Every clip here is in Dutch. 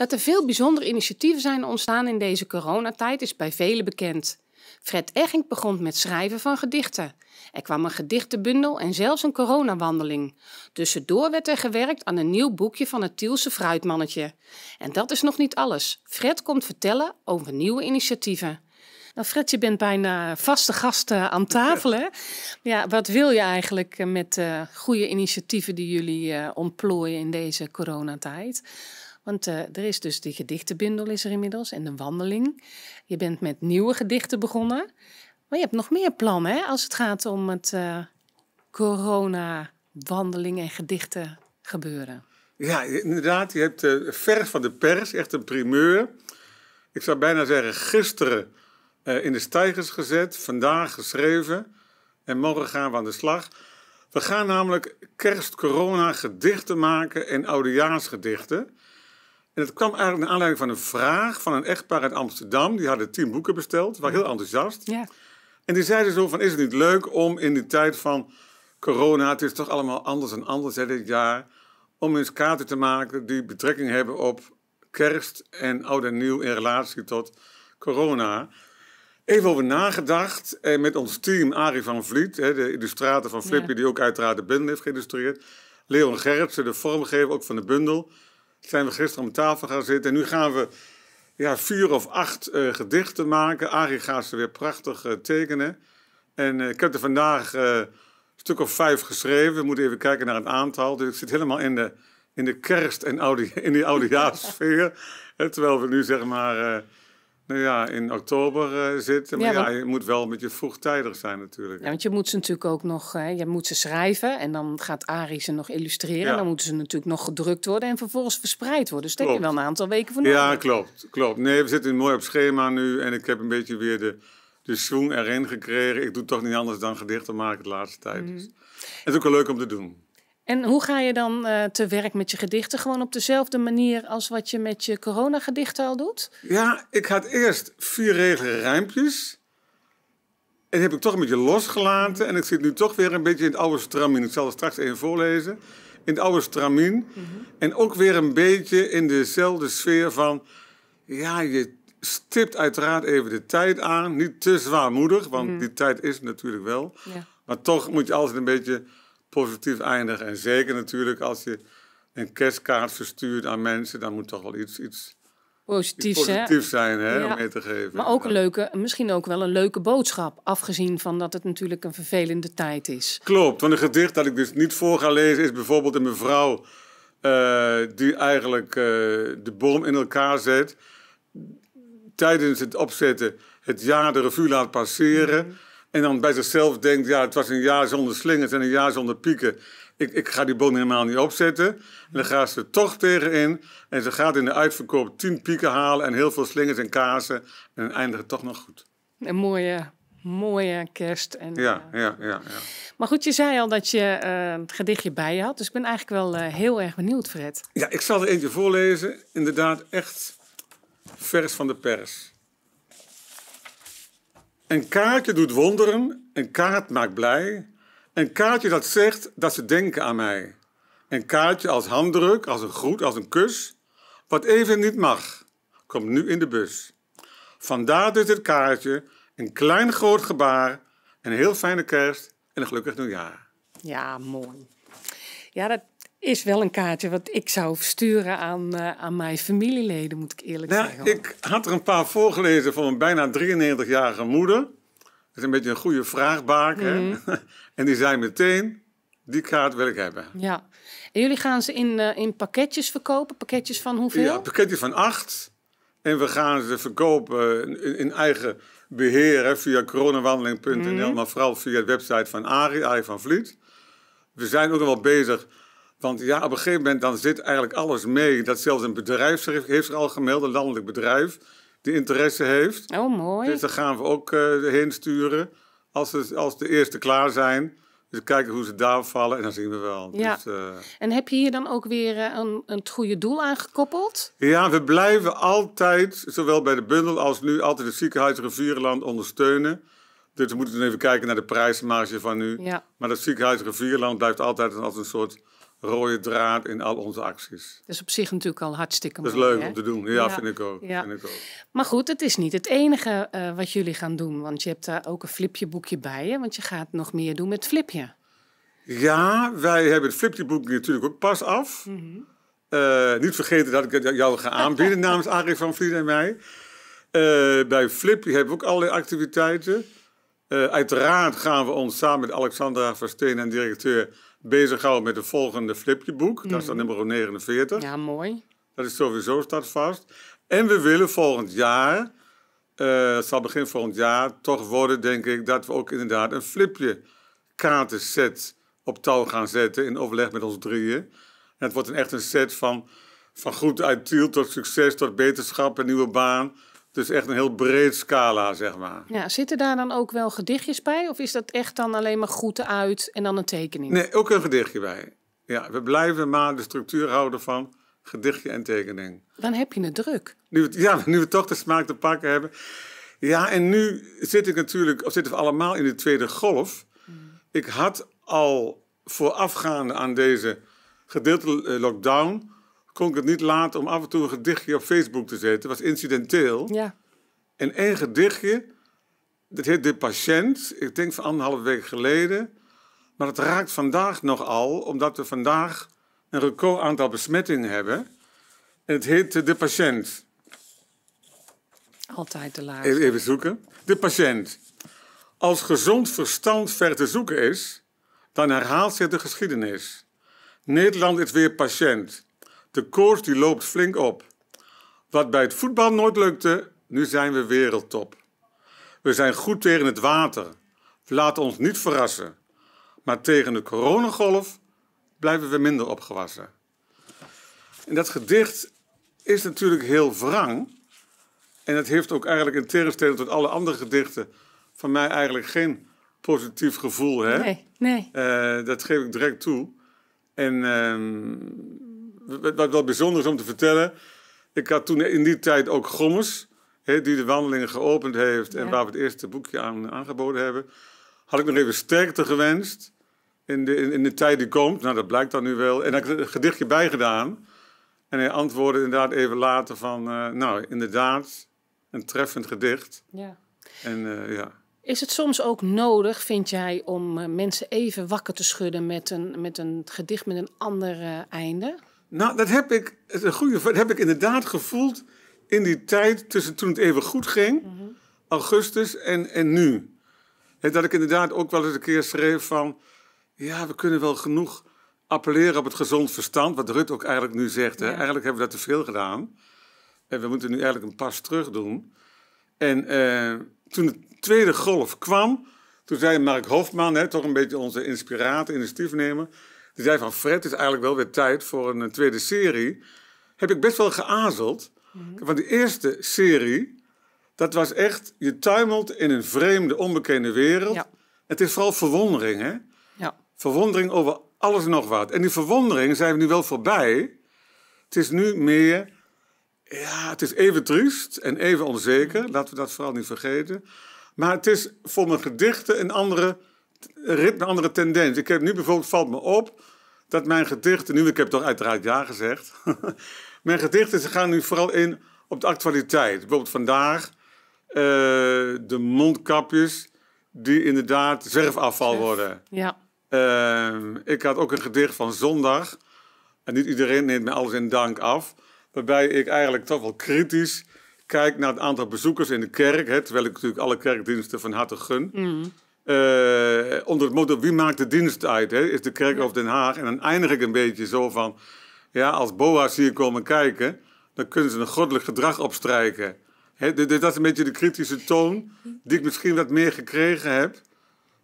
Dat er veel bijzondere initiatieven zijn ontstaan in deze coronatijd is bij velen bekend. Fred Egging begon met schrijven van gedichten. Er kwam een gedichtenbundel en zelfs een coronawandeling. Dus tussendoor werd er gewerkt aan een nieuw boekje van het Tielse fruitmannetje. En dat is nog niet alles. Fred komt vertellen over nieuwe initiatieven. Nou, Fred, je bent bijna vaste gast eh, aan tafel. Hè? Ja, wat wil je eigenlijk eh, met de eh, goede initiatieven die jullie ontplooien in deze coronatijd? Want eh, er is dus die gedichtenbindel is er inmiddels en de wandeling. Je bent met nieuwe gedichten begonnen. Maar je hebt nog meer plannen hè, als het gaat om het eh, corona-wandeling en gedichten gebeuren. Ja, inderdaad. Je hebt uh, van de pers, echt een primeur. Ik zou bijna zeggen, gisteren in de stijgers gezet, vandaag geschreven. En morgen gaan we aan de slag. We gaan namelijk kerst-corona gedichten maken en oudejaarsgedichten. En dat kwam eigenlijk naar aanleiding van een vraag van een echtpaar uit Amsterdam. Die hadden tien boeken besteld, waren heel enthousiast. Ja. En die zeiden zo van, is het niet leuk om in die tijd van corona, het is toch allemaal anders en anders hè, dit jaar, om eens kaarten te maken die betrekking hebben op kerst en oud en nieuw in relatie tot corona. Even over nagedacht eh, met ons team, Arie van Vliet, hè, de illustrator van Flippy, die ook uiteraard de bundel heeft geïllustreerd. Leon Gerritsen, de vormgever ook van de bundel zijn we gisteren om tafel gaan zitten. En nu gaan we ja, vier of acht eh, gedichten maken. Arie gaat ze weer prachtig eh, tekenen. En eh, ik heb er vandaag een stuk of vijf geschreven. We moeten even kijken naar het aantal. Dus ik zit helemaal in de, in de kerst- en oude, in die oudejaarssfeer. terwijl we nu zeg maar nou ja, in oktober uh, zit. Maar ja, je moet wel met je vroegtijdig zijn natuurlijk. Ja, want je moet ze natuurlijk ook nog, hè, eh, je moet ze schrijven en dan gaat Arie ze nog illustreren. en Dan moeten ze natuurlijk nog gedrukt worden en vervolgens verspreid worden. Dus denk je wel een aantal weken voor nodig. Ja, klopt, klopt. Nee, we zitten mooi op schema nu en ik heb een beetje weer de, de swing erin gekregen. Ik doe toch niet anders dan gedichten maken de laatste tijd. Mm Het is ook wel leuk om te doen. En hoe ga je dan eh, te werk met je gedichten? Gewoon op dezelfde manier als wat je met je coronagedichten al doet? Ja, ik had eerst vier regelen rijmpjes. En die heb ik toch een beetje losgelaten. En ik zit nu toch weer een beetje in het oude stramien. Ik zal er straks even voorlezen. In het oude stramien. Mhm. En ook weer een beetje in dezelfde sfeer van... Ja, je stipt uiteraard even de tijd aan. Niet te zwaarmoedig, want mhm. die tijd is natuurlijk wel. Ja. Maar toch moet je altijd een beetje positief eindigen. En zeker natuurlijk als je een kerstkaart verstuurt aan mensen, dan moet toch wel iets, iets, Positiefs, iets zijn hè, om mee te geven. Maar ook een leuke, misschien ook wel een leuke boodschap, afgezien van dat het natuurlijk een vervelende tijd is. Klopt, want een gedicht dat ik dus niet voor ga lezen is bijvoorbeeld een mevrouw eh, die eigenlijk eh, de bom in elkaar zet. Tijdens het opzetten het jaar de revue laat passeren. Mhm. En dan bij zichzelf denkt, ja, het was een jaar zonder slingers en een jaar zonder pieken. Ik, ik ga die boom helemaal niet opzetten. En dan gaan ze toch tegenin. En ze gaat in de uitverkoop tien pieken halen en heel veel slingers en kazen. En dan eindigen toch nog goed. Een mooie, mooie kerst. En, ja, eh, ja, ja, ja, Maar goed, je zei al dat je eh, het gedichtje bij je had. Dus ik ben eigenlijk wel eh, heel erg benieuwd, Fred. Ja, ik zal er eentje voorlezen. Inderdaad, echt vers van de pers. Een kaartje doet wonderen, een kaart maakt blij. Een kaartje dat zegt dat ze denken aan mij. Een kaartje als handdruk, als een groet, als een kus. Wat even niet mag, komt nu in de bus. Vandaar dus het kaartje, een klein groot gebaar, een heel fijne kerst en een gelukkig nieuwjaar. Ja, mooi. Ja, dat is wel een kaartje wat ik zou versturen aan, eh, aan mijn familieleden, moet ik eerlijk nou, zeggen. Ik had er een paar voorgelezen van een bijna 93-jarige moeder. Dat is een beetje een goede vraagbaak. Mhm. en die zei meteen, die kaart wil ik hebben. Ja. En jullie gaan ze in, eh, in pakketjes verkopen? Pakketjes van hoeveel? Ja, pakketjes van acht. En we gaan ze verkopen in, eigen beheer via coronawandeling.nl, mhm. maar vooral via de website van Ari, Ari van Vliet. We zijn ook al wel bezig want ja, op een gegeven moment dan zit eigenlijk alles mee. Dat zelfs een bedrijf heeft er al gemeld, een landelijk bedrijf, die interesse heeft. Oh, mooi. Dus daar gaan we ook eh, heen sturen als, als de eerste klaar zijn. Dus kijken hoe ze daar vallen en dan zien we wel. Ja. Dus, eh, En heb je hier dan ook weer eh, een, een goede doel aan gekoppeld? Ja, we blijven altijd, zowel bij de bundel als nu, altijd het ziekenhuis Rivierenland ondersteunen. Dus we moeten even kijken naar de prijsmarge van nu. Ja. Maar dat ziekenhuis Rivierenland blijft altijd als een soort rode draad in al onze acties. Dat is op zich natuurlijk al hartstikke mooi. Dat is leuk om te doen, ja, Vind, ik ook. vind ik ook. Maar goed, het is niet het enige eh, wat jullie gaan doen. Want je hebt daar ook een flipje boekje bij je. Want je gaat nog meer doen met flipje. Ja, wij hebben het flipje boekje natuurlijk ook pas af. Mhm. Eh, niet vergeten dat ik het jou ga aanbieden namens Arie van Vliet en mij. Eh, bij Flipje hebben we ook allerlei activiteiten. Eh, uiteraard gaan we ons samen met Alexandra Versteen en directeur bezighouden met de volgende flipjeboek. Dat is dan mhm. nummer 49. Ja, mooi. Dat is sowieso staat vast. En we willen volgend jaar, eh, het zal begin volgend jaar, toch worden, denk ik, dat we ook inderdaad een flipje kaartenset op touw gaan zetten in overleg met ons drieën. En het wordt een echt een set van, van goed uit Tiel tot succes, tot beterschap, een nieuwe baan dus echt een heel breed scala, zeg maar. Ja, zitten daar dan ook wel gedichtjes bij? Of is dat echt dan alleen maar groeten uit en dan een tekening? Nee, ook een gedichtje bij. Ja, we blijven maar de structuur houden van gedichtje en tekening. Dan heb je het druk. Nu, ja, nu we toch de smaak te pakken hebben. Ja, en nu zit ik natuurlijk, of zitten we allemaal in de tweede golf. Hmm. Ik had al voorafgaande aan deze gedeelte eh, lockdown kon ik het niet laten om af en toe een gedichtje op Facebook te zetten. het was incidenteel. Ja. En één gedichtje, dat heet De Patiënt. Ik denk van anderhalf week geleden. Maar het raakt vandaag nogal, omdat we vandaag een record aantal besmettingen hebben. En het heet De Patiënt. Altijd de laatste. Even, even zoeken. De patiënt. Als gezond verstand ver te zoeken is, dan herhaalt zich de geschiedenis. Nederland is weer patiënt. De koers die loopt flink op. Wat bij het voetbal nooit lukte, nu zijn we wereldtop. We zijn goed tegen het water. We laten ons niet verrassen. Maar tegen de coronagolf blijven we minder opgewassen. En dat gedicht is natuurlijk heel wrang. En het heeft ook eigenlijk in tegenstelling tot alle andere gedichten van mij eigenlijk geen positief gevoel. Hè? Nee, nee. Eh, dat geef ik direct toe. En ehm, wat wel bijzonder is om te vertellen. Ik had toen in die tijd ook Gommers, die de wandelingen geopend heeft en waar we het eerste boekje aan aangeboden hebben. Had ik nog even sterkte gewenst in de, in, de tijd die komt. Nou, dat blijkt dan nu wel. En heb ik een gedichtje bij gedaan. En hij antwoordde inderdaad even later van, eh, nou, inderdaad, een treffend gedicht. Ja. En eh, ja. Is het soms ook nodig, vind jij, om eh, mensen even wakker te schudden met een, met een gedicht met een ander einde? Nou, dat heb ik, een goede, dat heb ik inderdaad gevoeld in die tijd tussen toen het even goed ging, mhm. augustus en, en nu. dat ik inderdaad ook wel eens een keer schreef van, ja, we kunnen wel genoeg appelleren op het gezond verstand, wat Rut ook eigenlijk nu zegt. Eigenlijk hebben we dat te veel gedaan. En we moeten nu eigenlijk een pas terug doen. En eh, toen de tweede golf kwam, toen zei Mark Hofman, hè, toch een beetje onze inspirator, initiatiefnemer, die zei van Fred, het is eigenlijk wel weer tijd voor een, eh, tweede serie. Heb ik best wel geazeld. Mhm. Want de eerste serie, dat was echt, je tuimelt in een vreemde, onbekende wereld. Het is vooral verwondering, hè? Ja. Verwondering over alles en nog wat. En die verwondering zijn we nu wel voorbij. Het is nu meer, ja, het is even triest en even onzeker. Mhm. Laten we dat vooral niet vergeten. Maar het is voor mijn gedichten een andere ritme, andere tendens. Ik heb nu bijvoorbeeld, valt me op, dat mijn gedichten, nu ik heb toch uiteraard ja gezegd, mijn gedichten ze gaan nu vooral in op de actualiteit. Bijvoorbeeld vandaag eh, de mondkapjes die inderdaad zwerfafval worden. Ja. Eh, ik had ook een gedicht van zondag, en niet iedereen neemt me alles in dank af, waarbij ik eigenlijk toch wel kritisch kijk naar het aantal bezoekers in de kerk, hè, terwijl ik natuurlijk alle kerkdiensten van harte gun. Mm. Eh, onder het motto wie maakt de dienst uit, hè, is de kerk of Den Haag. En dan eindig ik een beetje zo van, ja, als boa's hier komen kijken, dan kunnen ze een goddelijk gedrag opstrijken. Hè, dus, dat is een beetje de kritische toon die ik misschien wat meer gekregen heb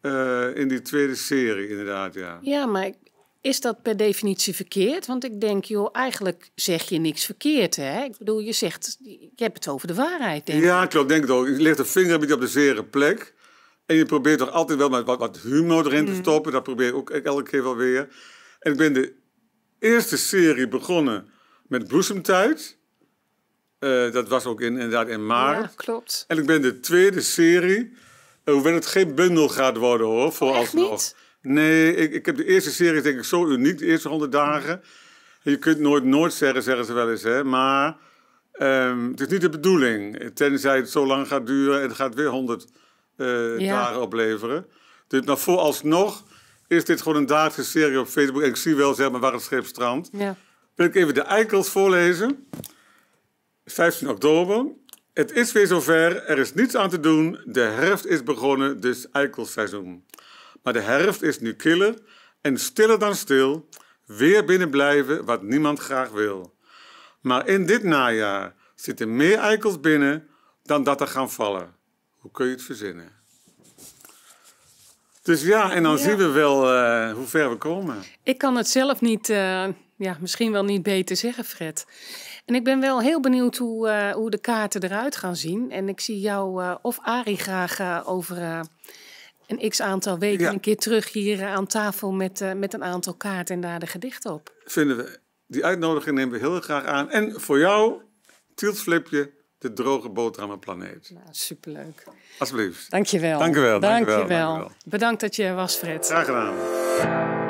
eh, in die tweede serie, inderdaad, ja. Ja, maar is dat per definitie verkeerd? Want ik denk, joh, eigenlijk zeg je niks verkeerd, hè? Ik bedoel, je zegt, je hebt het over de waarheid, ja, ik. klopt, denk ik ook. Je legt een vinger een beetje op de zere plek. En je probeert toch altijd wel met wat, wat humor erin te mm. stoppen. Dat probeer ik ook elke keer wel weer. En ik ben de eerste serie begonnen met Bloesemtijd. Uh, eh, dat was ook in, inderdaad in maart. Ja, klopt. En ik ben de tweede serie. Uh, hoewel het geen bundel gaat worden hoor. Oh, vooralsnog. nee, ik, ik heb de eerste serie denk ik zo uniek. De eerste honderd dagen. Je kunt nooit nooit zeggen, zeggen ze wel eens. Hè? Maar ehm, het is niet de bedoeling. Tenzij het zo lang gaat duren en het gaat weer honderd... 100 uh, eh, dagen opleveren. Dus, nou, maar vooralsnog is dit gewoon een dagse serie op Facebook. En ik zie wel zeg maar, waar het schip strandt. Ja. Wil ik even de eikels voorlezen. 15 oktober. Het is weer zover, er is niets aan te doen. De herfst is begonnen, dus eikelseizoen. Maar de herfst is nu killer en stiller dan stil. Weer binnen blijven wat niemand graag wil. Maar in dit najaar zitten meer eikels binnen dan dat er gaan vallen. Hoe kun je het verzinnen? Dus ja, en dan zien we wel uh, hoe ver we komen. Ik kan het zelf niet, eh, ja, misschien wel niet beter zeggen, Fred. En ik ben wel heel benieuwd hoe, eh, hoe de kaarten eruit gaan zien. En ik zie jou of Ari graag over een x aantal weken een keer terug hier aan tafel met, met een aantal kaarten en daar de gedichten op. Vinden we. Die uitnodiging nemen we heel graag aan. En voor jou, Tieltflipje, de droge boterhammenplaneet. Nou, superleuk. Alsjeblieft. Dankjewel. Dankjewel. Dankjewel. Dankjewel. Bedankt dat je er was, Fred. Graag gedaan.